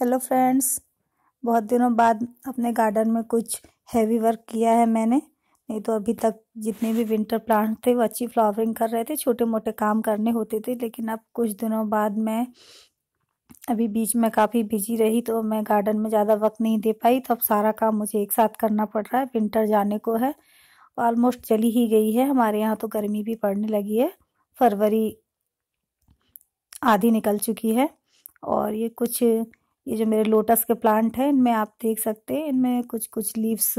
hello friends बहुत दिनों बाद अपने गार्डन में कुछ हैवी वर्क किया है मैंने नहीं तो अभी तक जितने भी विंटर प्लांट थे वो अच्छी फ्लावरिंग कर रहे थे छोटे मोटे काम करने होते थे लेकिन अब कुछ दिनों बाद मैं अभी बीच में काफ़ी बिजी रही तो मैं गार्डन में ज़्यादा वक्त नहीं दे पाई तो अब सारा काम मुझे एक साथ करना पड़ रहा है विंटर जाने को है ऑलमोस्ट चली ही गई है हमारे यहाँ तो गर्मी भी पड़ने लगी है फरवरी आधी निकल चुकी है और ये कुछ ये जो मेरे लोटस के प्लांट हैं इनमें आप देख सकते हैं इनमें कुछ कुछ लीव्स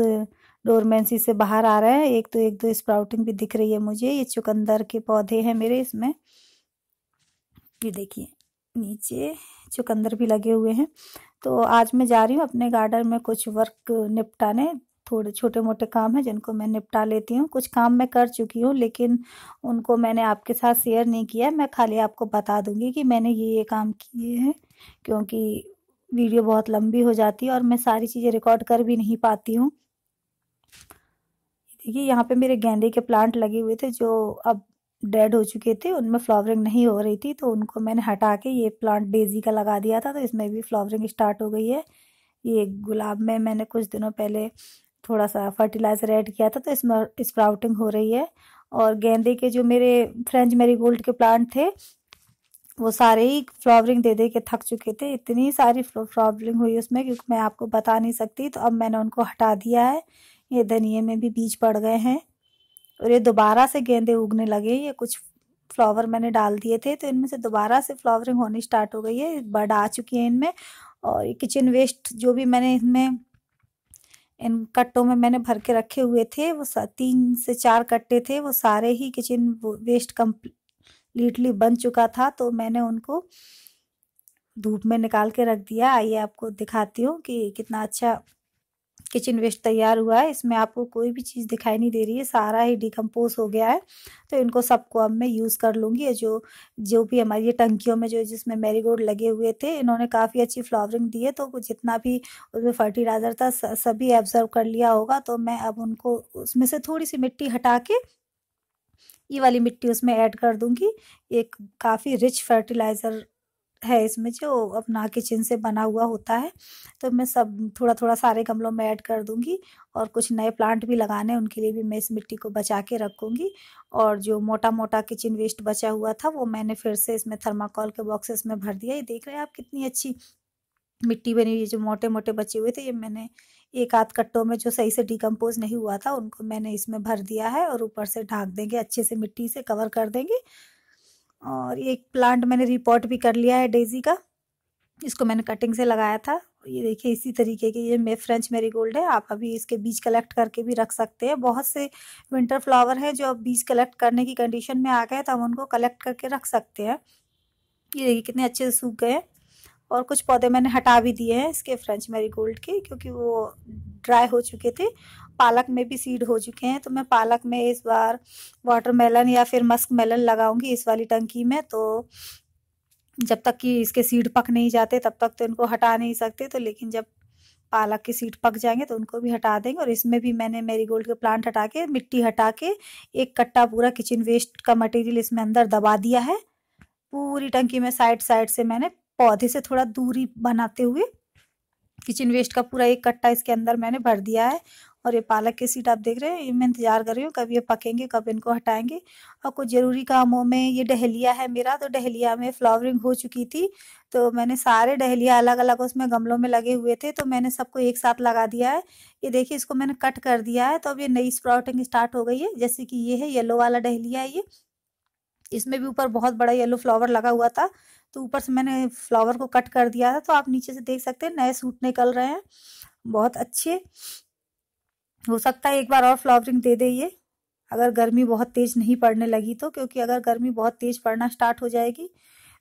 डोरमेंसी से बाहर आ रहा है एक तो एक दो तो स्प्राउटिंग भी दिख रही है मुझे ये चुकंदर के पौधे हैं मेरे इसमें ये देखिए नीचे चुकंदर भी लगे हुए हैं तो आज मैं जा रही हूँ अपने गार्डन में कुछ वर्क निपटाने थोड़े छोटे मोटे काम हैं जिनको मैं निपटा लेती हूँ कुछ काम मैं कर चुकी हूँ लेकिन उनको मैंने आपके साथ शेयर नहीं किया मैं खाली आपको बता दूंगी कि मैंने ये ये काम किए हैं क्योंकि वीडियो बहुत लंबी हो जाती है और मैं सारी चीज़ें रिकॉर्ड कर भी नहीं पाती हूँ देखिए यहाँ पे मेरे गेंदे के प्लांट लगे हुए थे जो अब डेड हो चुके थे उनमें फ्लावरिंग नहीं हो रही थी तो उनको मैंने हटा के ये प्लांट डेजी का लगा दिया था तो इसमें भी फ्लावरिंग स्टार्ट हो गई है ये गुलाब में मैंने कुछ दिनों पहले थोड़ा सा फर्टिलाइज़र ऐड किया था तो इसमें स्प्राउटिंग हो रही है और गेंदे के जो मेरे फ्रेंच मेरी गोल्ड के प्लांट थे वो सारे ही फ्लावरिंग दे दे के थक चुके थे इतनी सारी फ्लावरिंग हुई उसमें क्योंकि मैं आपको बता नहीं सकती तो अब मैंने उनको हटा दिया है ये धनिए में भी बीज पड़ गए हैं और ये दोबारा से गेंदे उगने लगे ये कुछ फ्लावर मैंने डाल दिए थे तो इनमें से दोबारा से फ्लावरिंग होनी स्टार्ट हो गई है बर्ड आ चुकी है इनमें और ये किचन वेस्ट जो भी मैंने इनमें इन कट्टों में मैंने भर के रखे हुए थे वो तीन से चार कट्टे थे वो सारे ही किचन वेस्ट कम्प लीटली बन चुका था तो मैंने उनको धूप में निकाल के रख दिया आइए आपको दिखाती हूँ कि कितना अच्छा किचन वेस्ट तैयार हुआ है इसमें आपको कोई भी चीज़ दिखाई नहीं दे रही है सारा ही डिकम्पोज हो गया है तो इनको सबको अब मैं यूज़ कर लूँगी जो जो भी हमारी ये टंकियों में जो जिसमें मेरीगोल्ड लगे हुए थे इन्होंने काफ़ी अच्छी फ्लावरिंग दी है तो जितना भी उसमें फर्टिलाइज़र था सभी एब्जर्व कर लिया होगा तो मैं अब उनको उसमें से थोड़ी सी मिट्टी हटा के ये वाली मिट्टी उसमें ऐड कर दूंगी एक काफ़ी रिच फर्टिलाइज़र है इसमें जो अपना किचन से बना हुआ होता है तो मैं सब थोड़ा थोड़ा सारे गमलों में ऐड कर दूंगी और कुछ नए प्लांट भी लगाने उनके लिए भी मैं इस मिट्टी को बचा के रखूँगी और जो मोटा मोटा किचन वेस्ट बचा हुआ था वो मैंने फिर से इसमें थर्माकोल के बॉक्सेस में भर दिया ये देख रहे हैं आप कितनी अच्छी मिट्टी बनी हुई जो मोटे मोटे बचे हुए थे ये मैंने एक आध कट्टों में जो सही से डिकम्पोज नहीं हुआ था उनको मैंने इसमें भर दिया है और ऊपर से ढाँक देंगे अच्छे से मिट्टी से कवर कर देंगे और एक प्लांट मैंने रिपोर्ट भी कर लिया है डेजी का इसको मैंने कटिंग से लगाया था ये देखिए इसी तरीके के ये मे फ्रेंच मेरी गोल्ड है आप अभी इसके बीज कलेक्ट करके भी रख सकते हैं बहुत से विंटर फ्लावर हैं जो अब बीज कलेक्ट करने की कंडीशन में आ गए तो हम उनको कलेक्ट करके रख सकते हैं ये देखिए कितने अच्छे से सूख गए हैं और कुछ पौधे मैंने हटा भी दिए हैं इसके फ्रेंच मेरी गोल्ड के क्योंकि वो ड्राई हो चुके थे पालक में भी सीड हो चुके हैं तो मैं पालक में इस बार वाटरमेलन या फिर मस्क मेलन लगाऊंगी इस वाली टंकी में तो जब तक कि इसके सीड पक नहीं जाते तब तक तो इनको हटा नहीं सकते तो लेकिन जब पालक के सीड पक जाएंगे तो उनको भी हटा देंगे और इसमें भी मैंने मेरी गोल्ड के प्लांट हटा के मिट्टी हटा के एक कट्टा पूरा किचन वेस्ट का मटेरियल इसमें अंदर दबा दिया है पूरी टंकी में साइड साइड से मैंने पौधे से थोड़ा दूरी बनाते हुए किचन वेस्ट का पूरा एक कट्टा इसके अंदर मैंने भर दिया है और ये पालक के सीट आप देख रहे हैं ये मैं इंतजार कर रही हूँ कब ये पकेंगे कब इनको हटाएंगे और कुछ ज़रूरी कामों में ये डहलिया है मेरा तो डहलिया में फ्लावरिंग हो चुकी थी तो मैंने सारे डहलिया अलग अलग उसमें गमलों में लगे हुए थे तो मैंने सबको एक साथ लगा दिया है ये देखिए इसको मैंने कट कर दिया है तो अब ये नई स्प्राउटिंग स्टार्ट हो गई है जैसे कि ये है येलो वाला डहलिया है ये इसमें भी ऊपर बहुत बड़ा येलो फ्लावर लगा हुआ था तो ऊपर से मैंने फ्लावर को कट कर दिया था तो आप नीचे से देख सकते हैं नए सूट निकल रहे हैं बहुत अच्छे हो सकता है एक बार और फ्लावरिंग दे दे ये अगर गर्मी बहुत तेज नहीं पड़ने लगी तो क्योंकि अगर गर्मी बहुत तेज पड़ना स्टार्ट हो जाएगी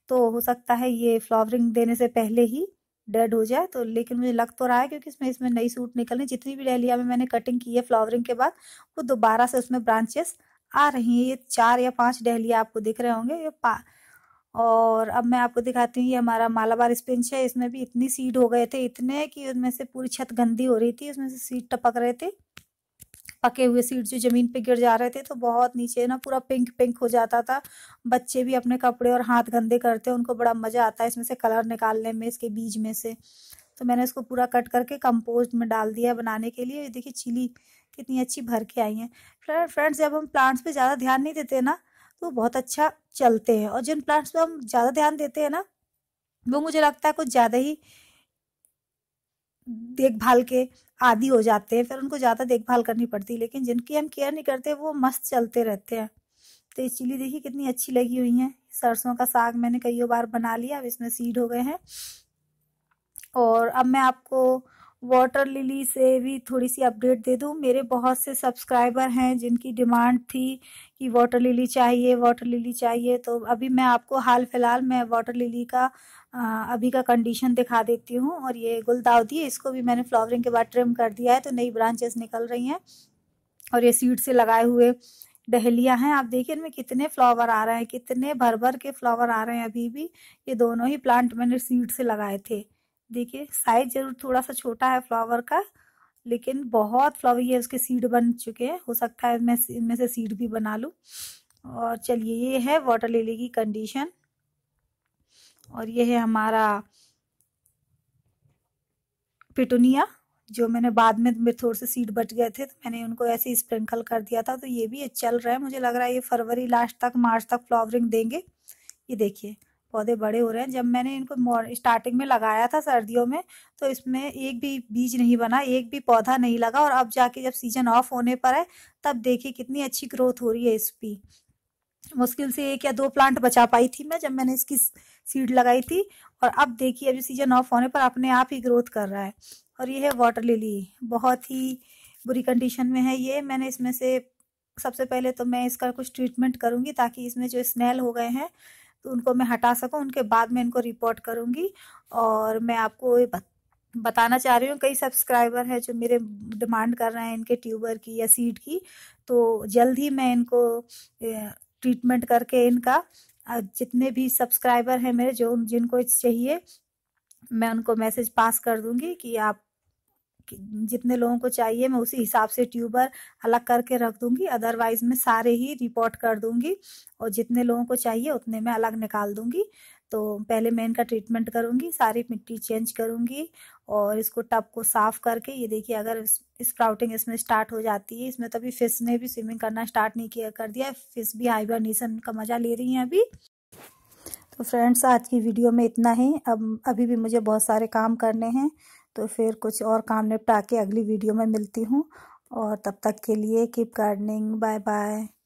तो हो सकता है ये फ्लावरिंग देने से पहले ही डेड हो जाए तो लेकिन मुझे लग तो रहा है क्योंकि इसमें इसमें नई सूट निकलने जितनी भी डहलिया में मैंने कटिंग की है फ्लावरिंग के बाद वो दोबारा से उसमें ब्रांचेस आ रही है ये चार या पांच डहलिया आपको दिख रहे होंगे ये पा और अब मैं आपको दिखाती हूँ ये हमारा मालाबार स्पिंच है इसमें भी इतनी सीड हो गए थे इतने कि उनमें से पूरी छत गंदी हो रही थी उसमें से सीड टपक रहे थे पके हुए सीड जो जमीन पे गिर जा रहे थे तो बहुत नीचे ना पूरा पिंक पिंक हो जाता था बच्चे भी अपने कपड़े और हाथ गंदे करते उनको बड़ा मजा आता है इसमें से कलर निकालने में इसके बीज में से तो मैंने इसको पूरा कट करके कंपोस्ट में डाल दिया बनाने के लिए देखिए चिली कितनी अच्छी भर के आई हैं फ्रेंड्स जब हम प्लांट्स पे ज़्यादा ध्यान नहीं देते ना तो बहुत अच्छा चलते हैं और जिन प्लांट्स पे हम ज़्यादा ध्यान देते हैं ना वो मुझे लगता है कुछ ज़्यादा ही देखभाल के आदि हो जाते हैं फिर उनको ज़्यादा देखभाल करनी पड़ती है लेकिन जिनकी हम केयर नहीं करते वो मस्त चलते रहते हैं तो ये चिली देखिए कितनी अच्छी लगी हुई है सरसों का साग मैंने कई बार बना लिया अब इसमें सीड हो गए हैं और अब मैं आपको वाटर लिली से भी थोड़ी सी अपडेट दे दूँ मेरे बहुत से सब्सक्राइबर हैं जिनकी डिमांड थी कि वाटर लिली चाहिए वाटर लिली चाहिए तो अभी मैं आपको हाल फिलहाल मैं वाटर लिली का अभी का कंडीशन दिखा देती हूँ और ये गुलदाउदी है इसको भी मैंने फ्लावरिंग के बाद ट्रिम कर दिया है तो नई ब्रांचेस निकल रही हैं और ये सीड से लगाए हुए डहलिया हैं आप देखिए इनमें कितने फ्लावर आ रहे हैं कितने भर भर के फ्लावर आ रहे हैं अभी भी ये दोनों ही प्लांट मैंने सीड से लगाए थे देखिए साइज जरूर थोड़ा सा छोटा है फ्लावर का लेकिन बहुत फ्लावर ये उसके सीड बन चुके हैं हो सकता है मैं इनमें से सीड भी बना लू और चलिए ये है वाटर लेली की कंडीशन और ये है हमारा पिटूनिया जो मैंने बाद में मेरे थोड़े से सीड बच गए थे तो मैंने उनको ऐसे ही स्प्रिंकल कर दिया था तो ये भी चल रहा है मुझे लग रहा है ये फरवरी लास्ट तक मार्च तक फ्लावरिंग देंगे ये देखिए पौधे बड़े हो रहे हैं जब मैंने इनको स्टार्टिंग में लगाया था सर्दियों में तो इसमें एक भी बीज नहीं बना एक भी पौधा नहीं लगा और अब जाके जब सीजन ऑफ होने पर है तब देखिए कितनी अच्छी ग्रोथ हो रही है इसकी मुश्किल से एक या दो प्लांट बचा पाई थी मैं जब मैंने इसकी सीड लगाई थी और अब देखिए अभी सीजन ऑफ होने पर अपने आप ही ग्रोथ कर रहा है और ये है वाटर लिली बहुत ही बुरी कंडीशन में है ये मैंने इसमें से सबसे पहले तो मैं इसका कुछ ट्रीटमेंट करूँगी ताकि इसमें जो स्मेल हो गए हैं उनको मैं हटा सकूं उनके बाद मैं इनको रिपोर्ट करूंगी और मैं आपको बत, बताना चाह रही हूँ कई सब्सक्राइबर हैं जो मेरे डिमांड कर रहे हैं इनके ट्यूबर की या सीड की तो जल्द ही मैं इनको ट्रीटमेंट करके इनका जितने भी सब्सक्राइबर हैं मेरे जो जिनको चाहिए मैं उनको मैसेज पास कर दूंगी कि आप जितने लोगों को चाहिए मैं उसी हिसाब से ट्यूबर अलग करके रख दूंगी अदरवाइज मैं सारे ही रिपोर्ट कर दूंगी और जितने लोगों को चाहिए उतने मैं अलग निकाल दूंगी तो पहले मैं इनका ट्रीटमेंट करूंगी सारी मिट्टी चेंज करूंगी और इसको टब को साफ़ करके ये देखिए अगर स्प्राउटिंग इस, इसमें स्टार्ट हो जाती है इसमें तो अभी फिश ने भी स्विमिंग करना स्टार्ट नहीं किया कर दिया फिश भी हाइबरनेशन का मज़ा ले रही है अभी तो फ्रेंड्स आज की वीडियो में इतना ही अब अभी भी मुझे बहुत सारे काम करने हैं तो फिर कुछ और काम निपटा के अगली वीडियो में मिलती हूँ और तब तक के लिए कीप गार्डनिंग बाय बाय